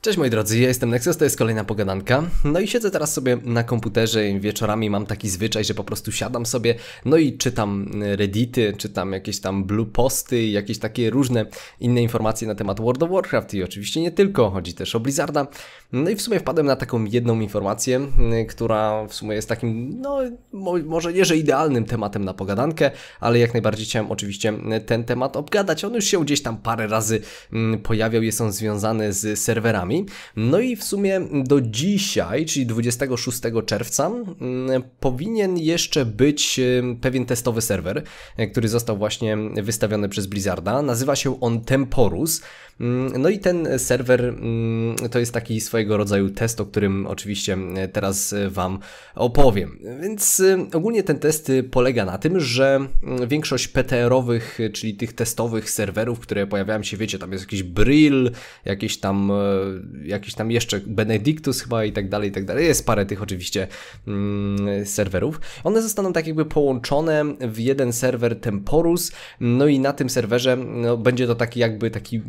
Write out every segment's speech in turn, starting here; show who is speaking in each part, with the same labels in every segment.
Speaker 1: Cześć moi drodzy, ja jestem Nexus, to jest kolejna pogadanka. No i siedzę teraz sobie na komputerze i wieczorami mam taki zwyczaj, że po prostu siadam sobie, no i czytam y, reddity, czytam jakieś tam blue posty i jakieś takie różne inne informacje na temat World of Warcraft i oczywiście nie tylko, chodzi też o Blizzarda. No i w sumie wpadłem na taką jedną informację, y, która w sumie jest takim, no może nie, że idealnym tematem na pogadankę, ale jak najbardziej chciałem oczywiście y, ten temat obgadać. On już się gdzieś tam parę razy mm, pojawiał, jest on związany z serwerami. No i w sumie do dzisiaj, czyli 26 czerwca, mm, powinien jeszcze być pewien testowy serwer, e, który został właśnie wystawiony przez Blizzarda. Nazywa się on Temporus. Mm, no i ten serwer mm, to jest taki swojego rodzaju test, o którym oczywiście e, teraz e, Wam opowiem. Więc e, ogólnie ten test polega na tym, że mm, większość PTR-owych, czyli tych testowych serwerów, które pojawiają się, wiecie, tam jest jakiś Brill, jakiś tam, jakiś tam jeszcze Benedictus chyba i tak dalej, i tak dalej. Jest parę tych oczywiście serwerów. One zostaną tak jakby połączone w jeden serwer Temporus, no i na tym serwerze no, będzie to taki jakby taki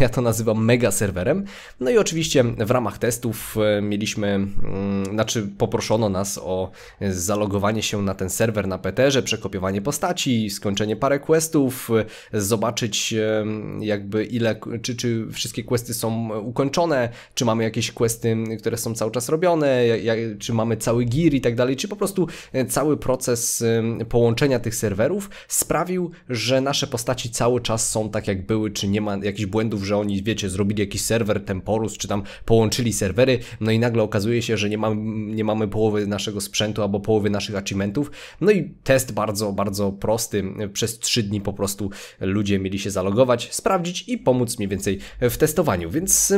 Speaker 1: ja to nazywam mega serwerem. No i oczywiście w ramach testów e, mieliśmy, mm, znaczy poproszono nas o zalogowanie się na ten serwer na Peterze, przekopiowanie postaci, skończenie parę questów, e, zobaczyć e, jakby ile, czy, czy wszystkie questy są ukończone, czy mamy jakieś questy, które są cały czas robione, jak, czy mamy cały gear i tak dalej, czy po prostu cały proces połączenia tych serwerów sprawił, że nasze postaci cały czas są tak jak były, czy nie ma jakichś błędów błędów, że oni, wiecie, zrobili jakiś serwer Temporus, czy tam połączyli serwery, no i nagle okazuje się, że nie, mam, nie mamy połowy naszego sprzętu albo połowy naszych achievementów. No i test bardzo, bardzo prosty. Przez 3 dni po prostu ludzie mieli się zalogować, sprawdzić i pomóc mniej więcej w testowaniu. Więc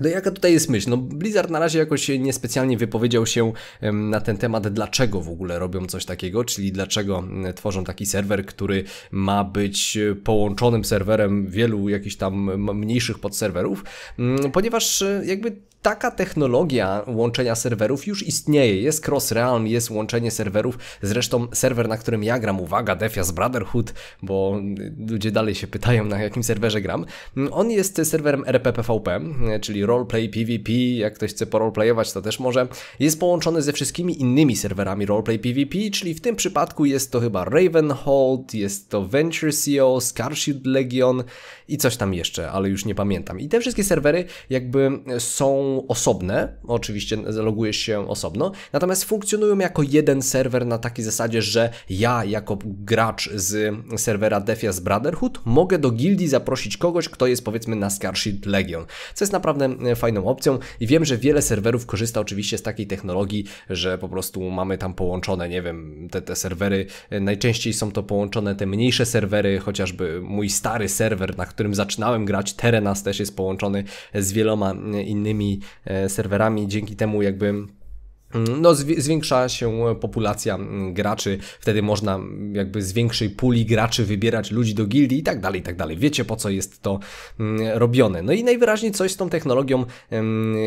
Speaker 1: no jaka tutaj jest myśl? No Blizzard na razie jakoś niespecjalnie wypowiedział się na ten temat, dlaczego w ogóle robią coś takiego, czyli dlaczego tworzą taki serwer, który ma być e, połączonym serwerem wielu jakichś tam mniejszych podserwerów, mm, ponieważ e, jakby taka technologia łączenia serwerów już istnieje. Jest cross-realm, jest łączenie serwerów. Zresztą serwer, na którym ja gram, uwaga, Defias Brotherhood, bo ludzie dalej się pytają, na jakim serwerze gram. On jest serwerem RPPVP, czyli roleplay, PvP, jak ktoś chce roleplayować to też może. Jest połączony ze wszystkimi innymi serwerami roleplay, PvP, czyli w tym przypadku jest to chyba Ravenhold, jest to Venture CEO, Scarshield Legion i coś tam jeszcze, ale już nie pamiętam. I te wszystkie serwery jakby są osobne, oczywiście logujesz się osobno, natomiast funkcjonują jako jeden serwer na takiej zasadzie, że ja jako gracz z serwera Defias Brotherhood mogę do gildii zaprosić kogoś, kto jest powiedzmy na Scarshield Legion, co jest naprawdę e, fajną opcją i wiem, że wiele serwerów korzysta oczywiście z takiej technologii, że po prostu mamy tam połączone, nie wiem, te, te serwery, e, najczęściej są to połączone te mniejsze serwery, chociażby mój stary serwer, na którym zaczynałem grać, Terenas też jest połączony z wieloma e, innymi E, serwerami, dzięki temu jakby no, zwiększa się populacja mm, graczy, wtedy można mm, jakby z większej puli graczy wybierać ludzi do gildii i tak dalej, i tak dalej. Wiecie po co jest to mm, robione. No i najwyraźniej coś z tą technologią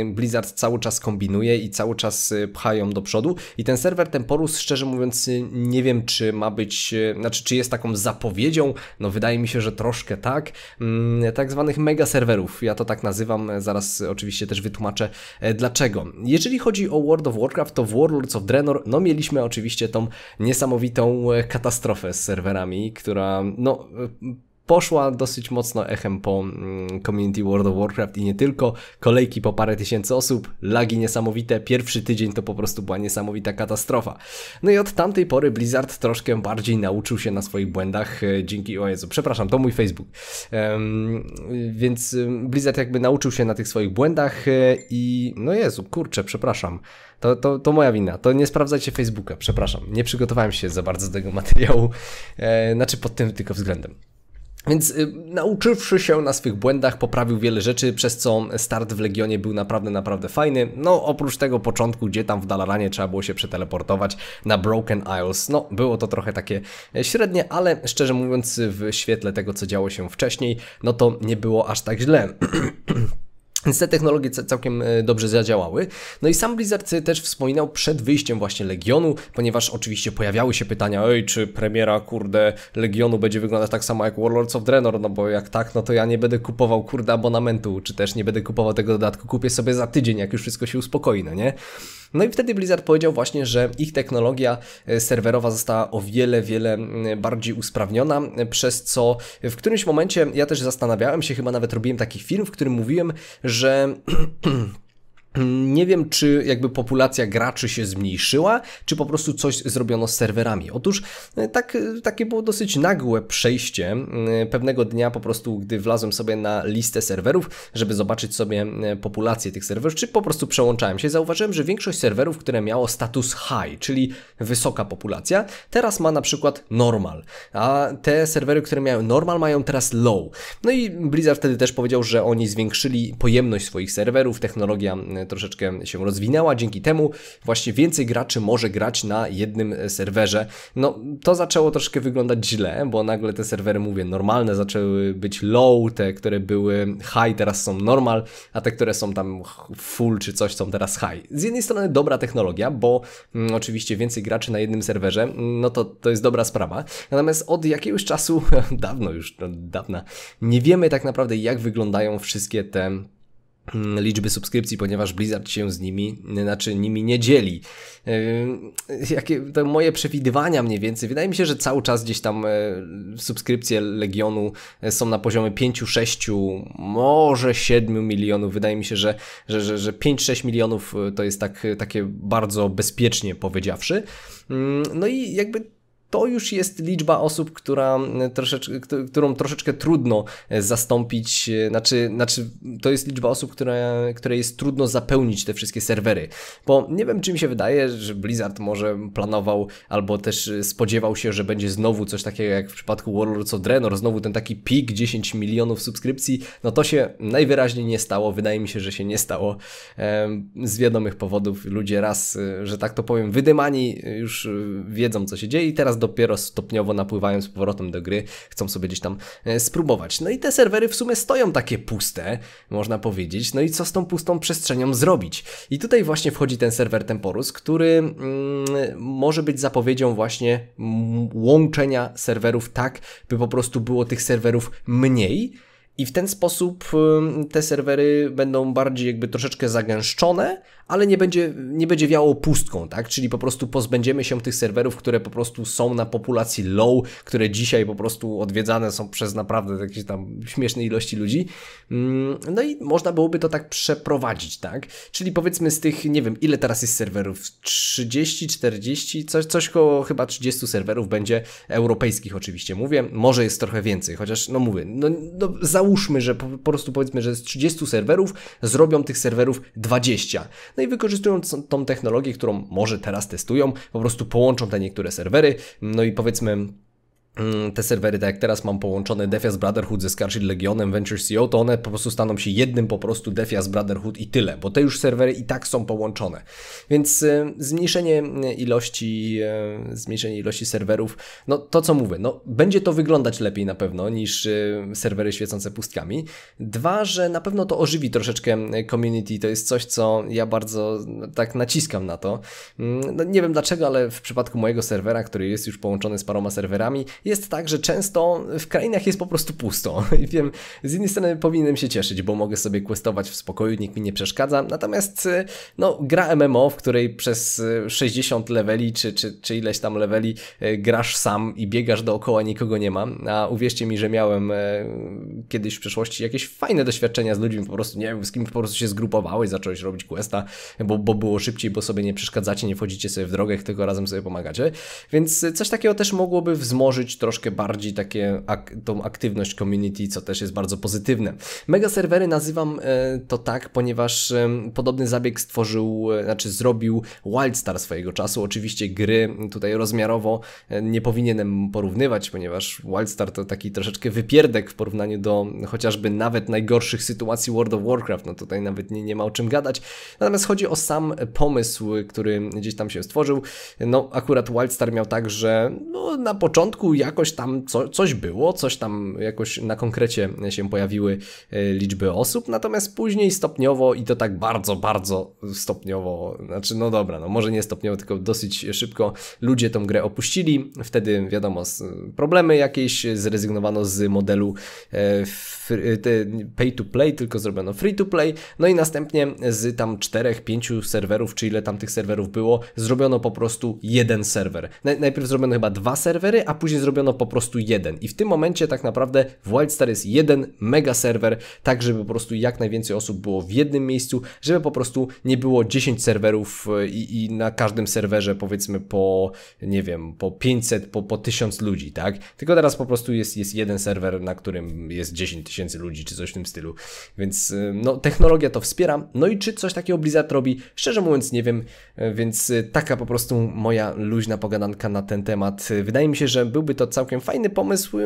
Speaker 1: Blizzard cały czas kombinuje i cały czas y, pchają do przodu i ten serwer Temporus, szczerze mówiąc, y, nie wiem czy ma być, y, znaczy czy jest taką zapowiedzią, no wydaje mi się, że troszkę tak, tak zwanych mega serwerów, ja to tak nazywam, zaraz oczywiście też wytłumaczę e, dlaczego. Jeżeli chodzi o World of Warcraft, Warcraft, to w Warlords of Draenor, no mieliśmy oczywiście tą niesamowitą e, katastrofę z serwerami, która no e, poszła dosyć mocno echem po mm, community World of Warcraft i nie tylko. Kolejki po parę tysięcy osób, lagi niesamowite, pierwszy tydzień to po prostu była niesamowita katastrofa. No i od tamtej pory Blizzard troszkę bardziej nauczył się na swoich błędach e, dzięki, o Jezu, przepraszam, to mój Facebook. Um, więc Blizzard jakby nauczył się na tych swoich błędach e, i no Jezu, kurczę, przepraszam. To, to, to moja wina, to nie sprawdzajcie Facebooka, przepraszam. Nie przygotowałem się za bardzo do tego materiału, e, znaczy pod tym tylko względem. Więc y, nauczywszy się na swych błędach, poprawił wiele rzeczy, przez co start w Legionie był naprawdę, naprawdę fajny. No, oprócz tego początku, gdzie tam w Dalaranie trzeba było się przeteleportować na Broken Isles. No, było to trochę takie e, średnie, ale szczerze mówiąc, w świetle tego, co działo się wcześniej, no to nie było aż tak źle. Więc te technologie całkiem e, dobrze zadziałały. No i sam Blizzard e, też wspominał przed wyjściem właśnie Legionu, ponieważ oczywiście pojawiały się pytania, oj, czy premiera, kurde, Legionu będzie wyglądać tak samo jak Warlords of Draenor, no bo jak tak, no to ja nie będę kupował, kurde, abonamentu, czy też nie będę kupował tego dodatku, kupię sobie za tydzień, jak już wszystko się uspokoi, no nie? No i wtedy Blizzard powiedział właśnie, że ich technologia e, serwerowa została o wiele, wiele bardziej usprawniona, e, przez co w którymś momencie ja też zastanawiałem się, chyba nawet robiłem taki film, w którym mówiłem, że Nie wiem, czy jakby populacja graczy się zmniejszyła, czy po prostu coś zrobiono z serwerami. Otóż e, tak, takie było dosyć nagłe przejście. Pewnego dnia po prostu, gdy wlazłem sobie na listę serwerów, żeby zobaczyć sobie e, populację tych serwerów, czy po prostu przełączałem się, zauważyłem, że większość serwerów, które miało status high, czyli wysoka populacja, teraz ma na przykład normal, a te serwery, które miały normal, mają teraz low. No i Blizzard wtedy też powiedział, że oni zwiększyli pojemność swoich serwerów, technologia troszeczkę się rozwinęła. Dzięki temu właśnie więcej graczy może grać na jednym serwerze. No to zaczęło troszkę wyglądać źle, bo nagle te serwery, mówię, normalne zaczęły być low, te, które były high, teraz są normal, a te, które są tam full czy coś, są teraz high. Z jednej strony dobra technologia, bo mm, oczywiście więcej graczy na jednym serwerze, no to, to jest dobra sprawa. Natomiast od jakiegoś czasu, dawno już, no, dawna, nie wiemy tak naprawdę, jak wyglądają wszystkie te Mm, liczby subskrypcji, ponieważ Blizzard się z nimi, znaczy nimi nie dzieli. Yy, jakie to moje przewidywania mniej więcej, wydaje mi się, że cały czas gdzieś tam e, subskrypcje Legionu e, są na poziomie 5, 6, może 7 milionów. Wydaje mi się, że, że, że, że 5-6 milionów e, to jest tak, takie bardzo bezpiecznie powiedziawszy. Mm, no i jakby to już jest liczba osób, która e, troszeczkę, którą troszeczkę trudno e, zastąpić, e, znaczy, znaczy to jest liczba osób, które, które jest trudno zapełnić te wszystkie serwery. Bo nie wiem, czy mi się wydaje, że Blizzard może planował albo też spodziewał się, że będzie znowu coś takiego jak w przypadku Warlords of Draenor, znowu ten taki pik 10 milionów subskrypcji. No to się najwyraźniej nie stało, wydaje mi się, że się nie stało z wiadomych powodów. Ludzie raz, że tak to powiem, wydymani już wiedzą, co się dzieje i teraz dopiero stopniowo napływają z powrotem do gry, chcą sobie gdzieś tam e, spróbować. No i te serwery w sumie stoją takie puste, można powiedzieć, no i co z tą pustą przestrzenią zrobić? I tutaj właśnie wchodzi ten serwer Temporus, który mm, może być zapowiedzią właśnie łączenia serwerów tak, by po prostu było tych serwerów mniej, i w ten sposób te serwery będą bardziej jakby troszeczkę zagęszczone, ale nie będzie, nie będzie wiało pustką, tak? Czyli po prostu pozbędziemy się tych serwerów, które po prostu są na populacji low, które dzisiaj po prostu odwiedzane są przez naprawdę jakieś tam śmieszne ilości ludzi. No i można byłoby to tak przeprowadzić, tak? Czyli powiedzmy z tych, nie wiem, ile teraz jest serwerów? 30, 40, coś, coś koło chyba 30 serwerów będzie europejskich oczywiście, mówię. Może jest trochę więcej, chociaż no mówię, no, no załóżmy, że po, po prostu powiedzmy, że z 30 serwerów zrobią tych serwerów 20. No i wykorzystując tą technologię, którą może teraz testują, po prostu połączą te niektóre serwery, no i powiedzmy Mm, te serwery, tak jak teraz mam połączone Defias Brotherhood ze Scarlet Legionem, Venture CEO, to one po prostu staną się jednym po prostu Defias Brotherhood i tyle, bo te już serwery i tak są połączone. Więc y, zmniejszenie y, ilości, y, zmniejszenie ilości serwerów, no to co mówię, no będzie to wyglądać lepiej na pewno niż serwery świecące pustkami. Dwa, że na pewno to ożywi troszeczkę community, to jest coś, co ja bardzo no, tak naciskam na to. Mm, no, nie wiem dlaczego, ale w przypadku mojego serwera, który jest już połączony z paroma serwerami, jest tak, że często w krainach jest po prostu pusto. I wiem, z jednej strony powinienem się cieszyć, bo mogę sobie questować w spokoju, nikt mi nie przeszkadza. Natomiast y, no, gra MMO, w której przez 60 y, leveli czy, czy, czy ileś tam leveli y, grasz sam i biegasz dookoła, nikogo nie ma. A uwierzcie mi, że miałem kiedyś w przeszłości jakieś fajne doświadczenia z ludźmi, po prostu nie wiem, z kim po prostu się zgrupowałeś, zacząłeś robić questa, bo, bo było szybciej, bo sobie nie przeszkadzacie, nie wchodzicie sobie w drogę, tylko razem sobie pomagacie. Więc coś takiego też mogłoby wzmożyć troszkę bardziej takie, ak tą aktywność community, co też jest bardzo pozytywne. Mega serwery nazywam e, to tak, ponieważ e, podobny zabieg stworzył, e, znaczy zrobił Wildstar swojego czasu. Oczywiście gry tutaj rozmiarowo e, nie powinienem porównywać, ponieważ Wildstar to taki troszeczkę wypierdek w porównaniu do chociażby nawet najgorszych sytuacji World of Warcraft. No tutaj nawet nie, nie ma o czym gadać. Natomiast chodzi o sam pomysł, który gdzieś tam się stworzył. No akurat Wildstar miał tak, że no, na początku jakoś tam co, coś było, coś tam jakoś na konkrecie się pojawiły e, liczby osób, natomiast później stopniowo i to tak bardzo, bardzo stopniowo, znaczy no dobra, no może nie stopniowo, tylko dosyć szybko ludzie tą grę opuścili, wtedy wiadomo, problemy jakieś, zrezygnowano z modelu e, e, pay to play, tylko zrobiono free to play, no i następnie z tam czterech pięciu serwerów, czy ile tam tych serwerów było, zrobiono po prostu jeden serwer. Najpierw zrobiono chyba dwa serwery, a później zrobiono po prostu jeden. I w tym momencie tak naprawdę w Wildstar jest jeden mega serwer, tak żeby po prostu jak najwięcej osób było w jednym miejscu, żeby po prostu nie było 10 serwerów e, i, i na każdym serwerze powiedzmy po, nie wiem, po 500, po, po 1000 ludzi, tak? Tylko teraz po prostu jest, jest jeden serwer, na którym jest 10 tysięcy ludzi, czy coś w tym stylu. Więc e, no, technologia to wspiera. No i czy coś takiego Blizzard robi? Szczerze mówiąc nie wiem, e, więc taka po prostu moja luźna pogadanka na ten temat. Wydaje mi się, że byłby to całkiem fajny pomysł.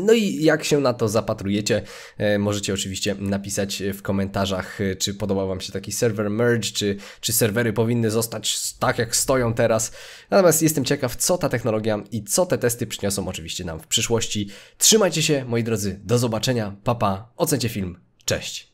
Speaker 1: No i jak się na to zapatrujecie, e, możecie oczywiście napisać w komentarzach, e, czy podobał Wam się taki server merge, czy, czy serwery powinny zostać tak, jak stoją teraz. Natomiast jestem ciekaw, co ta technologia i co te testy przyniosą oczywiście nam w przyszłości. Trzymajcie się, moi drodzy, do zobaczenia, papa, pa. ocencie film, cześć!